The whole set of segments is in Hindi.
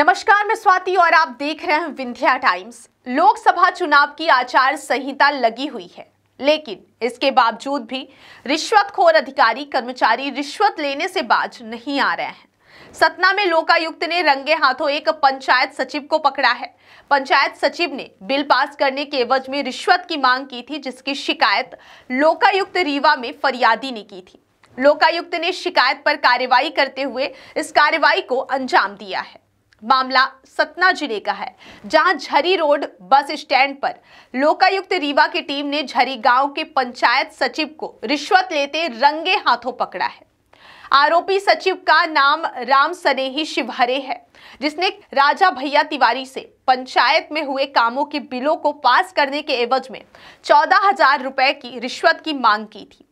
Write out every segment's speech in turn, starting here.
नमस्कार मैं स्वाति और आप देख रहे हैं विंध्या टाइम्स लोकसभा चुनाव की आचार संहिता लगी हुई है लेकिन इसके बावजूद भी रिश्वतखोर अधिकारी कर्मचारी रिश्वत लेने से बाज नहीं आ रहे हैं सतना में लोकायुक्त ने रंगे हाथों एक पंचायत सचिव को पकड़ा है पंचायत सचिव ने बिल पास करने के एवज में रिश्वत की मांग की थी जिसकी शिकायत लोकायुक्त रीवा में फरियादी ने की थी लोकायुक्त ने शिकायत पर कार्रवाई करते हुए इस कार्रवाई को अंजाम दिया है मामला सतना जिले का है जहां झरी रोड बस स्टैंड पर लोकायुक्त रीवा की टीम ने झरी गांव के पंचायत सचिव को रिश्वत लेते रंगे हाथों पकड़ा है आरोपी सचिव का नाम राम सनेही शिवहरे है जिसने राजा भैया तिवारी से पंचायत में हुए कामों के बिलों को पास करने के एवज में चौदह हजार रुपए की रिश्वत की मांग की थी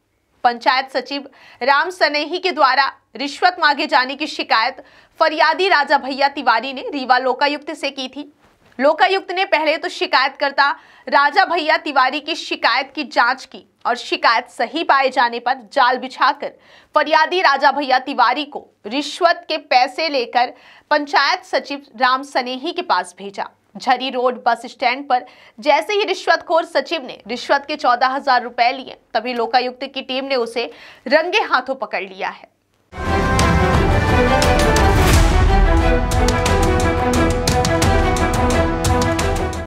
पंचायत सचिव राम सनेही के द्वारा रिश्वत मांगे जाने की शिकायत फरियादी राजा भैया तिवारी ने रीवा लोकायुक्त से की थी लोकायुक्त ने पहले तो शिकायतकर्ता राजा भैया तिवारी की शिकायत की जांच की और शिकायत सही पाए जाने पर जाल बिछाकर फरियादी राजा भैया तिवारी को रिश्वत के पैसे लेकर पंचायत सचिव राम सनेही के पास भेजा झरी रोड बस स्टैंड पर जैसे ही रिश्वतखोर सचिव ने रिश्वत के चौदह हजार रुपए लिए तभी लोकायुक्त की टीम ने उसे रंगे हाथों पकड़ लिया है